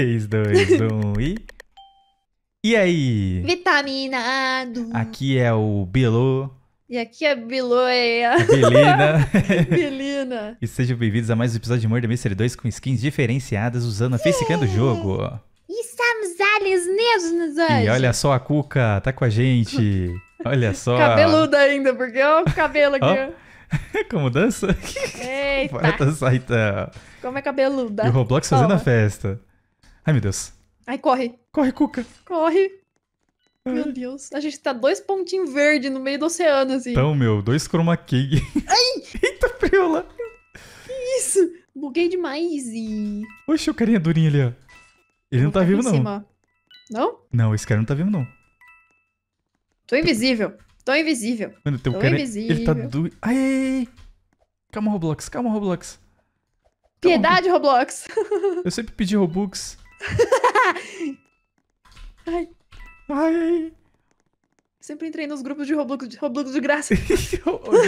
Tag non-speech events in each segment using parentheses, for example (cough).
3, 2, 1 e. E aí? Vitaminado! Aqui é o Bilô. E aqui é Biloia. É. É Belina. (laughs) Belina. e sejam bem-vindos a mais um episódio de Murder Mystery 2 com skins diferenciadas usando a Facecam do jogo. E estamos aliens mesmos hoje. E olha só a Cuca, tá com a gente. (laughs) Olha só. Cabeluda ainda, porque olha o cabelo aqui. (laughs) Como dança? Eita. então. Como é cabeluda. E o Roblox Toma. fazendo a festa. Ai, meu Deus. Ai, corre. Corre, Cuca. Corre. Ai. Ah. Meu Deus. A gente tá dois pontinhos verdes no meio do oceano, assim. Então, meu, dois chroma key. Ai! (laughs) Eita, preula. Que isso? Buguei demais e... Oxe, o carinha durinho ali, ó. Ele não, não tá, tá vivo, não. Cima. Não? Não, esse cara não tá vivo, não. Tô invisível. Tô invisível. Mano, teu Tô cara... Invisível. Ele tá do... Ai, ai, ai. Calma, Roblox. Calma, Roblox. Piedade, Roblox. Eu sempre pedi Robux. Ai. (laughs) Ai. Sempre entrei nos grupos de Roblox de, Roblox de graça. (laughs) de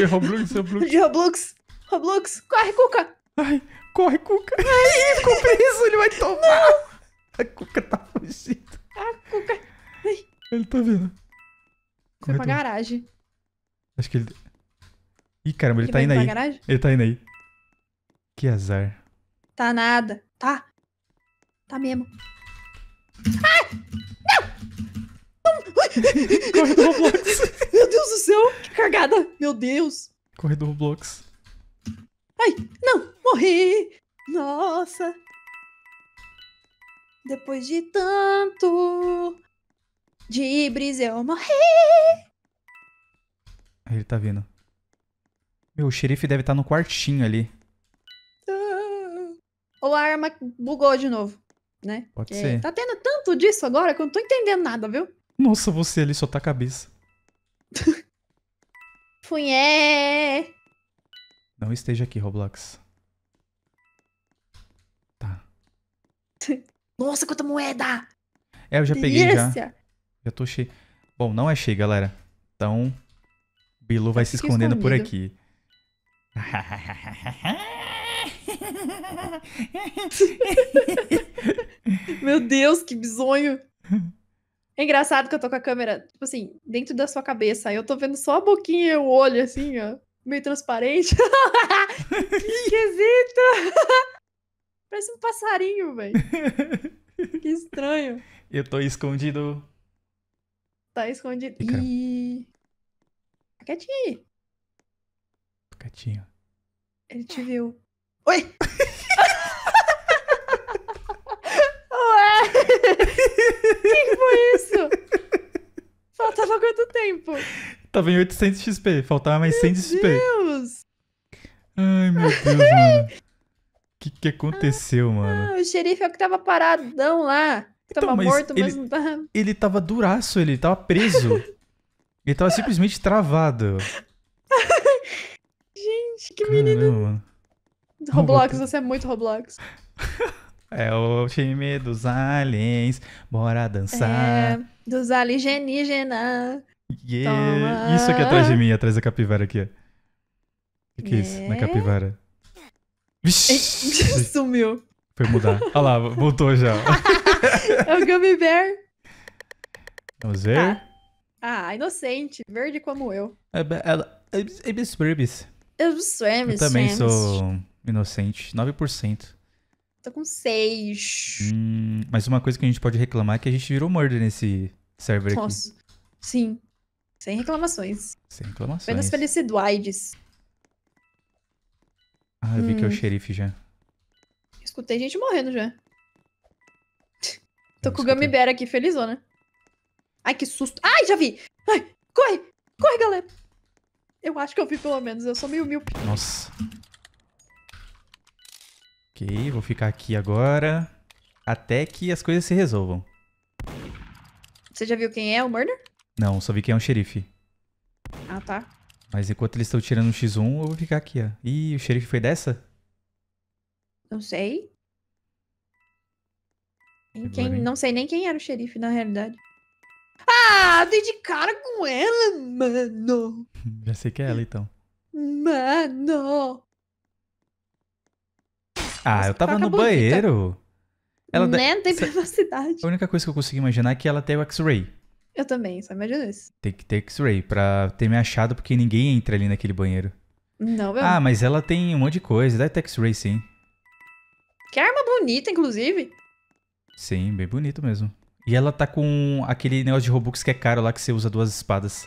Roblox, Roblox. De Roblox. Roblox. Corre, Cuca. Ai, corre, Cuca. Ai, ficou (laughs) isso, ele vai tomar. Não. A Cuca tá fugindo. A Cuca. Ai. Ele tá vindo. Foi Corre, pra garagem. Acho que ele... Tá- Ih, caramba, ele, tá indo aí. Garagem? Ele tá indo aí. Que azar. Tá nada. Tá. Tá mesmo. Ai! Não! não! Corredor Roblox. (laughs) Meu Deus do céu, que cagada. Meu Deus. Corredor Roblox. Ai, não, morri. Nossa. Depois de tanto de brisa eu morri. Aí ele tá vindo. Meu, o xerife deve estar tá no quartinho ali. Ah. Ou a arma bugou de novo né? Pode é, ser. Tá tendo tanto disso agora que eu não tô entendendo nada, viu? Nossa, você ali só tá a cabeça. (laughs) Funhé! Não esteja aqui, Roblox. Tá. (laughs) Nossa, quanta moeda! É, eu já Delícia. peguei já. Já tô cheio. Bom, não é cheio, galera. Então, Bilu vai se escondendo escondido. por aqui. (laughs) (laughs) Meu Deus, que bizonho. É engraçado que eu tô com a câmera, tipo assim, dentro da sua cabeça. Aí eu tô vendo só a boquinha e o olho, assim, ó. Meio transparente. (laughs) que esquisito! (laughs) Parece um passarinho, velho. que estranho. Eu tô escondido. Tá escondido. E... Ih. Tá quietinho aí. Tô quietinho. Ele te viu. Oi! Ué! que foi isso? Faltava quanto tempo? Tava em 800 XP, faltava mais 100 meu XP. Meu Deus! Ai, meu Deus, mano. O que, que aconteceu, ah, mano? o xerife é o que tava paradão lá. Que então, tava mas morto, ele, mas não tava. Tá? Ele tava duraço, ele tava preso. ele tava simplesmente travado. (laughs) Gente, que Caramba, menino. (laughs) Roblox, você é muito Roblox. (laughs) É o time dos aliens, bora dançar. É, dos alienígenas. Yeah. Isso aqui é atrás de mim, atrás da capivara aqui. O que, que é, é isso na é. capivara? (laughs) Sumiu. Foi mudar. Olha lá, voltou já. é o Gummy Bear. Vamos ver. Ah, ah inocente. Verde como eu. É, é, é, é eu também sou inocente. 9%. Tô com 6. Hum, mas uma coisa que a gente pode reclamar é que a gente virou murder nesse server Nossa. aqui. Sim. Sem reclamações. Sem reclamações. Apenas felicidades. Ah, eu hum. vi que é o hum. xerife já. Escutei gente morrendo já. (laughs) Tô com o Gummy Bear aqui, felizona. Ai, que susto. Ai, já vi! Ai, corre! Corre, galera! Eu acho que eu vi pelo menos, eu sou meio míope. Nossa. Ok, vou ficar aqui agora. Até que as coisas se resolvam. Você já viu quem é o Murder? Não, só vi quem é um xerife. Ah, tá. Mas enquanto eles estão tirando um X1, eu vou ficar aqui, ó. Ih, o xerife foi dessa? Não sei. quem... Não sei nem quem era o xerife, na realidade. Ah, dei de cara com ela, mano. (laughs) Já sei que é ela, então. Mano. Ah, eu tava no banheiro. Ela né? Não tem privacidade. A única coisa que eu consegui imaginar é que ela tem o X-ray. Eu também, só imagino isso. Tem que ter X-ray pra ter me achado, porque ninguém entra ali naquele banheiro. Não, meu. Ah, mas ela tem um monte de coisa. Deve ter X-ray, sim. Que arma bonita, inclusive. Sim, bem bonito mesmo. E ela tá com aquele negócio de Robux que é caro lá, que você usa duas espadas.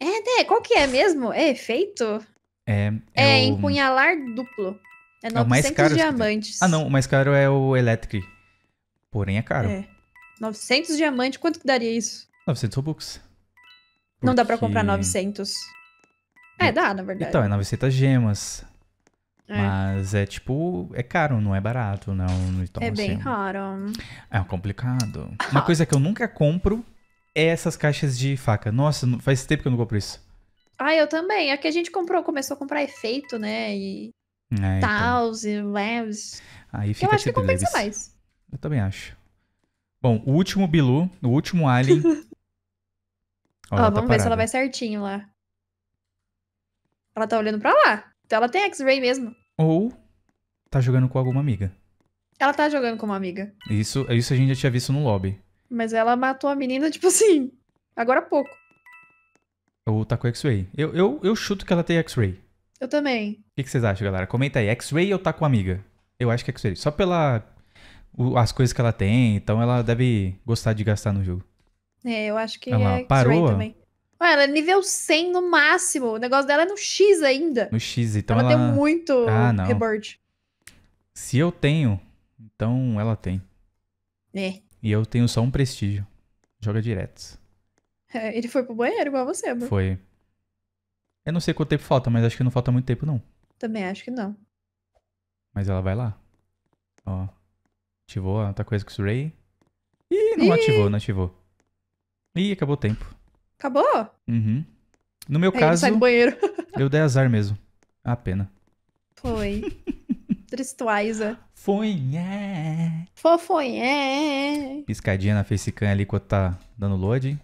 É, né? Qual que é mesmo? É efeito? É. É, é o... empunhalar duplo. É 900 é o mais caro, diamantes. Ah, não, o mais caro é o Electric. Porém é caro. É. 900 diamantes, quanto que daria isso? 900 Robux. Porque... Não dá pra comprar 900. É, dá, na verdade. Então, é 900 gemas. É. Mas é tipo, é caro, não é barato, não. Então, é bem assim, caro. É complicado. (laughs) Uma coisa que eu nunca compro é essas caixas de faca. Nossa, faz tempo que eu não compro isso. Ah, eu também. É que a gente comprou, começou a comprar efeito, né? E é, Taos então. Leves. Aí fica Eu acho que tipo compensa mais. Eu também acho. Bom, o último Bilu, o último Alien. (laughs) Ó, Ó tá vamos ver se ela vai certinho lá. Ela tá olhando pra lá. Então ela tem X-Ray mesmo. Ou tá jogando com alguma amiga. Ela tá jogando com uma amiga. Isso, isso a gente já tinha visto no lobby. Mas ela matou a menina, tipo assim, agora há pouco. Ou tá com X-Ray. Eu, eu, eu chuto que ela tem X-Ray. Eu também. O que, que, vocês acham, galera? Comenta aí. X-Ray ou tá com amiga? Eu acho que é X-Ray. Só pela o, as coisas que ela tem, então ela deve gostar de gastar no jogo. É, eu acho que ela é parou. também. Ué, ela é nível 100 no máximo. O negócio dela é no X ainda. No X, então ela... Ela deu muito ah, não. Rebirth. Se eu tenho, então ela tem. É. E eu tenho só um prestígio. Joga direto. É, (laughs) ele foi pro banheiro igual você, mano. Foi. Eu não sei quanto tempo falta, mas acho que não falta muito tempo, não. Também acho que não. Mas ela vai lá. Ó. Ativou a outra coisa com o Ray. Ih, não Ih. ativou, não ativou. Ih, acabou o tempo. Acabou? Uhum. No meu Aí caso, sai do banheiro. (laughs) eu dei azar mesmo. A pena. Foi. (laughs) Tristuaiza. foi Fofonhé. Piscadinha na facecam ali quando tá dando load.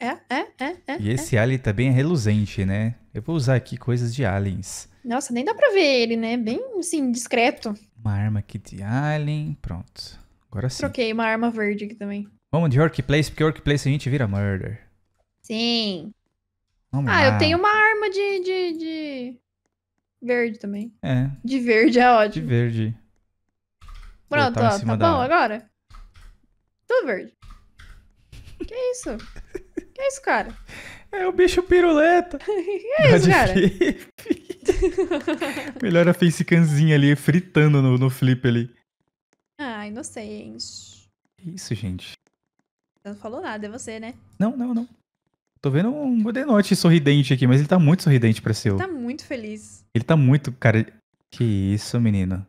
É, é, é, é. E esse é. alien tá bem reluzente, né? Eu vou usar aqui coisas de aliens. Nossa, nem dá pra ver ele, né? Bem, assim, discreto. Uma arma aqui de alien. Pronto. Agora sim. Troquei uma arma verde aqui também. Vamos de Orc Place, porque Orc Place a gente vira murder. Sim. Vamos ah, lá. eu tenho uma arma de, de, de, Verde também. É. De verde é ótimo. De verde. Pronto, ó, tá da... bom agora? tô verde. que isso? (laughs) Que é isso, cara? É o bicho piruleta. que (laughs) é isso, cara? (laughs) Melhor a facecanzinha ali, fritando no, no flip ali. Ah, inocente. Que isso, gente? Não falou nada, é você, né? Não, não, não. Tô vendo um Godenote sorridente aqui, mas ele tá muito sorridente pra ser. Ele tá muito feliz. Ele tá muito, cara. Que isso, menina.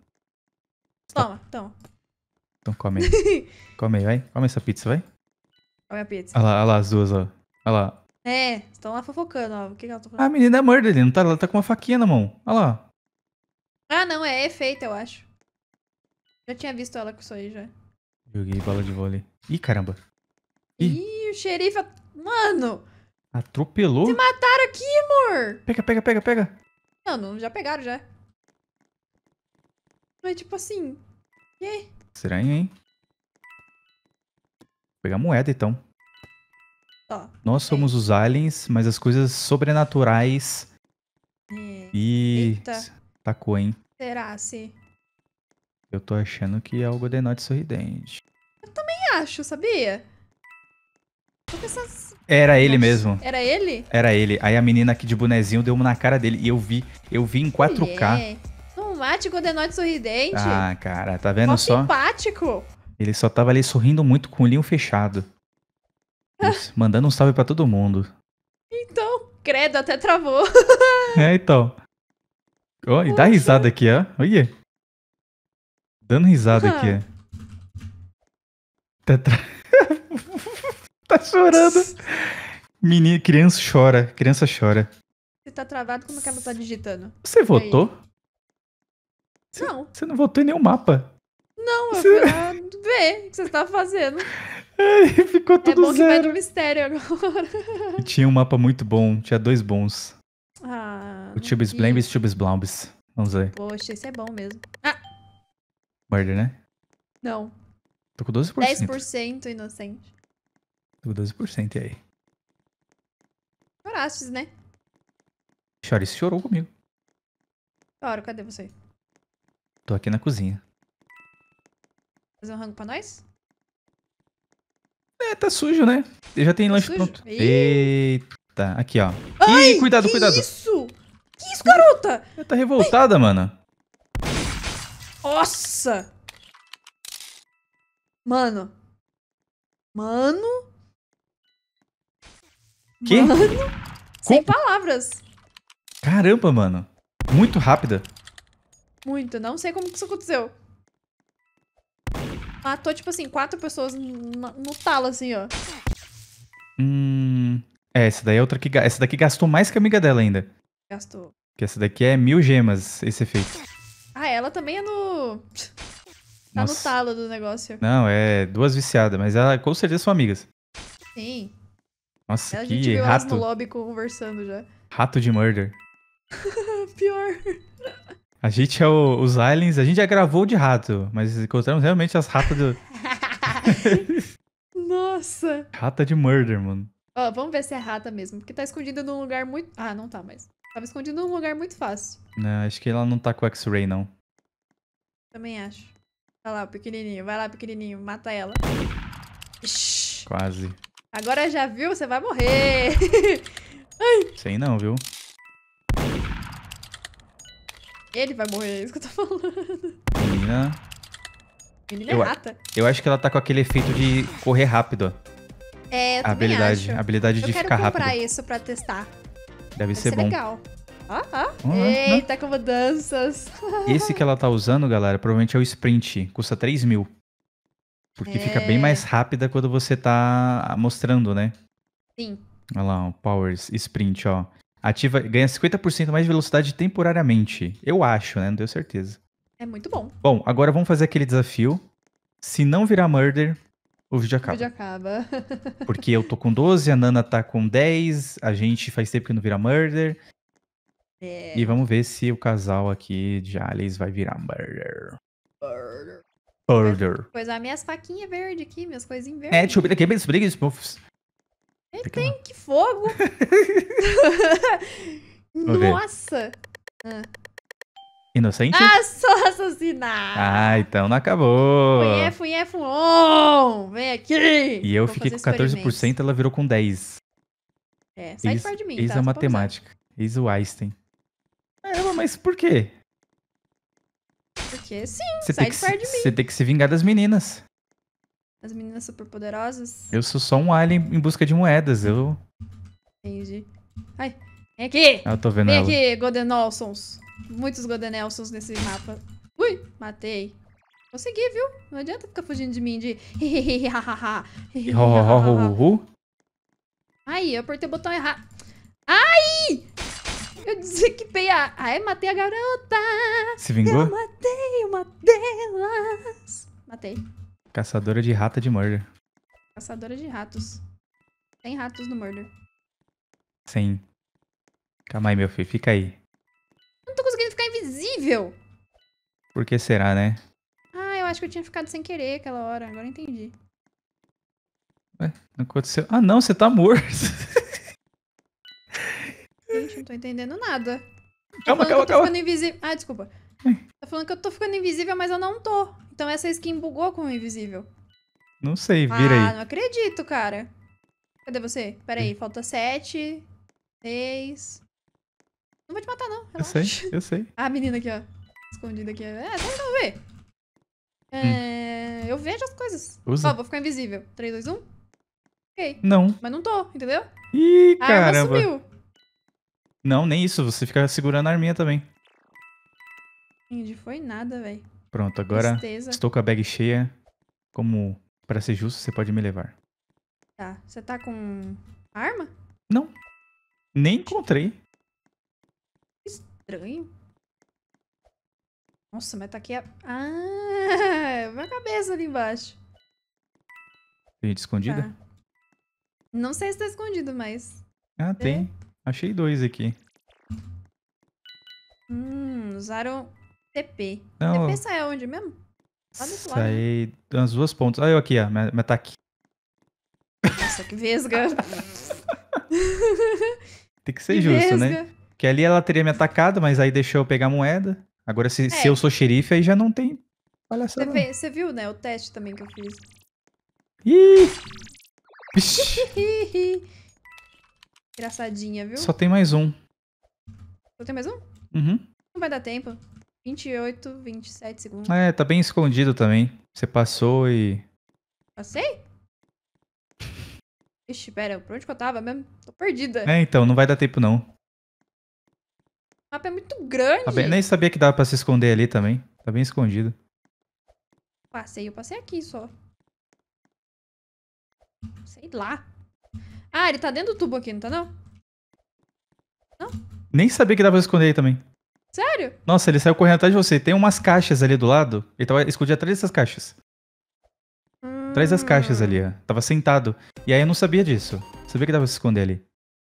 Tá. Toma, tá... toma. Então come aí. (laughs) come aí, vai. Come essa pizza, vai. Come a pizza. Olha lá, olha lá as duas, ó. Olha lá. É, estão lá fofocando, ó. O que, que ela tá falando? A menina é morda, ele não tá, ela tá com uma faquinha na mão. Olha lá. Ah, não, é efeito, eu acho. Já tinha visto ela com isso aí já. Joguei bola de vôlei. Ih, caramba. Ih, Ih o xerife. Mano! Atropelou? Se mataram aqui, amor! Pega, pega, pega, pega. Não, já pegaram já. Mas tipo assim. E Estranho, hein? Vou pegar moeda então. Nós somos os aliens, mas as coisas sobrenaturais. É. E. Eita. Tacou, hein? Será, se? Eu tô achando que é o Godenote sorridente. Eu também acho, sabia? Essas... Era ele Nossa. mesmo. Era ele? Era ele. Aí a menina aqui de bonezinho deu uma na cara dele. E eu vi, eu vi em 4K. Mulher. Não mate Godenote sorridente. Ah, cara, tá vendo Mó só? simpático. Ele só tava ali sorrindo muito com o linho fechado mandando um salve para todo mundo. Então, credo, até travou. (laughs) é, então. Oh, e dá risada aqui, ó. Olha. Dando risada aqui, ah. ó. Tá tra... (laughs) tá chorando. Menina, criança chora. Criança chora. Você tá travado, como é que ela tá digitando? Você votou? não. Você não votou em nenhum mapa. Não, eu você... fui lá ver o que você tá fazendo. (laughs) (laughs) ficou é tudo é bom zero. que vai no mistério agora. E (laughs) tinha um mapa muito bom, tinha dois bons. Ah, o Tubis Blambis e o Tubis Blambis. Vamos ver. Poxa, esse é bom mesmo. Ah! Murder, né? Não. Tô com 12%. 10% inocente. Tô com 12% aí. Chorastes, né? isso chorou comigo. Choro, cadê você? Tô aqui na cozinha. Fazer um rango pra nós? É, tá sujo, né? Já tem tá lanche sujo? pronto. Eita, aqui, ó. Ai, Ih, cuidado, que cuidado. isso? Que isso, garota? Ela tá revoltada, Ai. mano. Nossa! Mano. Mano. Que? Mano. (laughs) Sem palavras. Caramba, mano. Muito rápida. Muito. Não sei como que isso aconteceu. Matou, tipo assim, quatro pessoas no talo, assim, ó. Hum. É, essa daí é outra que. Essa daqui gastou mais que a amiga dela ainda. Gastou. Porque essa daqui é mil gemas, esse efeito. Ah, ela também é no. Tá Nossa. no talo do negócio. Não, é duas viciadas, mas ela com certeza são amigas. Sim. Nossa, ela, que a gente viu rato. no lobby conversando já. Rato de murder. (laughs) Pior. A gente é o, os aliens, a gente já gravou de rato, mas encontramos realmente as ratas do. (laughs) Nossa! Rata de murder, mano. Ó, vamos ver se é rata mesmo, porque tá escondida num lugar muito. Ah, não tá mais. Tava escondida num lugar muito fácil. Não, acho que ela não tá com X-ray, não. Também acho. Vai lá, pequenininho. Vai lá, pequenininho. Mata ela. Ixi. Quase. Agora já viu? Você vai morrer. (laughs) Ai. Sei não, viu? Ele vai morrer, é isso que eu tô falando. Menina. Menina eu, é rata. Eu acho que ela tá com aquele efeito de correr rápido, ó. É, eu a habilidade, acho. habilidade de ficar rápido. Eu quero comprar isso pra testar. Deve, Deve ser, ser bom. legal. Ó, ó. Uhum, Eita, não. como danças. (laughs) Esse que ela tá usando, galera, provavelmente é o sprint. Custa 3 mil. Porque é... fica bem mais rápida quando você tá mostrando, né? Sim. Olha lá, o Powers Sprint, ó. Ativa, ganha 50% mais velocidade temporariamente. Eu acho, né? Não tenho certeza. É muito bom. Bom, agora vamos fazer aquele desafio. Se não virar murder, o vídeo acaba. O vídeo acaba. (laughs) Porque eu tô com 12, a Nana tá com 10, a gente faz tempo que não vira murder. É. E vamos ver se o casal aqui de Aliens vai virar murder. Murder. Murder. Pois, a minhas faquinhas verdes aqui, minhas coisinhas verdes. É, deixa eu ver aqui, bem brigas, puffs. Ele tem, que fogo! (laughs) Nossa! Ah. Inocente? Ah, sou assassinado! Ah, então não acabou! fui, é, funhé, Oh, Vem aqui! E eu Vou fiquei com 14%, ela virou com 10. É, sai fora de perto de mim, Eis tá, é a matemática. Eis o Einstein. É, mas por quê? Porque sim, sai de perto de mim. Você tem que se vingar das meninas as meninas superpoderosas? Eu sou só um alien em busca de moedas, eu... Entendi. Ai, vem aqui! Ah, eu tô vendo Vem ela. aqui, Golden Nelsons. Muitos Golden Nelsons nesse mapa. Ui, matei. Consegui, viu? Não adianta ficar fugindo de mim de... (laughs) Ai, eu apertei o botão errado. Ai! Eu desequipei a... Ai, matei a garota! Se vingou? Eu matei uma delas. Matei. Caçadora de rata de murder. Caçadora de ratos. Tem ratos no murder. Sim. Calma aí, meu filho. Fica aí. Eu não tô conseguindo ficar invisível. Por que será, né? Ah, eu acho que eu tinha ficado sem querer aquela hora. Agora entendi. Ué, não aconteceu. Ah, não. Você tá morto. (laughs) Gente, não tô entendendo nada. Calma, calma, calma. Ficando invisível. Ah, desculpa. Tá falando que eu tô ficando invisível, mas eu não tô. Então essa skin bugou com o invisível. Não sei, vira ah, aí. Ah, não acredito, cara. Cadê você? Pera aí, falta sete, seis... Não vou te matar, não. Relaxa. Eu sei, eu (laughs) sei. Ah, a menina aqui, ó. Escondida aqui. É, não ver. É, hum. Eu vejo as coisas. Usa. Ó, vou ficar invisível. 3, 2, 1. Ok. Não. Mas não tô, entendeu? Ih, ah, a caramba. arma sumiu. Não, nem isso. Você fica segurando a arminha também. Entendi, foi nada, velho. Pronto, agora Tristeza. estou com a bag cheia. Como, para ser justo, você pode me levar. Tá. Você tá com arma? Não. Nem encontrei. Estranho. Nossa, mas tá aqui a... Ah, (laughs) minha cabeça ali embaixo. Tem gente escondida? Tá. Não sei se tá escondido, mas... Ah, é. tem. É. Achei dois aqui. Hum, usaram TP. Não, TP sai onde mesmo? Lá lado. Sai nas duas pontas. Ah, eu aqui, ó. Me ataque. Tá Nossa, que vesga. (laughs) Tem que ser que justo, né? vesga. né? Que ali ela teria me atacado, mas aí deixou eu pegar a moeda. Agora, se, é. se eu sou xerife, aí já não tem palhaçada. Você viu, né? O teste também que eu fiz. Ih! (laughs) Engraçadinha, viu? Só tem mais um. Só tem mais um? Uhum. Não vai dar tempo. 28, 27 segundos. É, tá bem escondido também. Você passou e. Passei? Ixi, pera, pra onde que eu tava mesmo? Tô perdida. É, então, não vai dar tempo não. O mapa é muito grande. Tá bem, nem sabia que dava pra se esconder ali também. Tá bem escondido. Passei, eu passei aqui só. Sei lá. Ah, ele tá dentro do tubo aqui, não tá não? Não? Nem sabia que dava pra esconder aí também. Sério? Nossa, ele saiu correndo atrás de você. Tem umas caixas ali do lado. Ele tava escondido atrás dessas caixas. Hum. Atrás das caixas ali, ó. Ah. Tava sentado. E aí eu não sabia disso. Sabia que dava pra se esconder ali.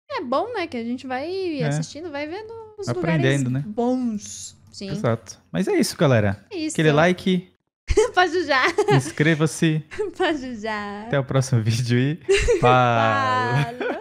É bom, né? Que a gente vai é. assistindo, vai vendo os Aprendendo, lugares né? bons. Sim. Exato. Mas é isso, galera. É isso. Aquele like. (laughs) Pode já. Inscreva-se. (laughs) Pode já. Até o próximo vídeo e. (laughs) Fala.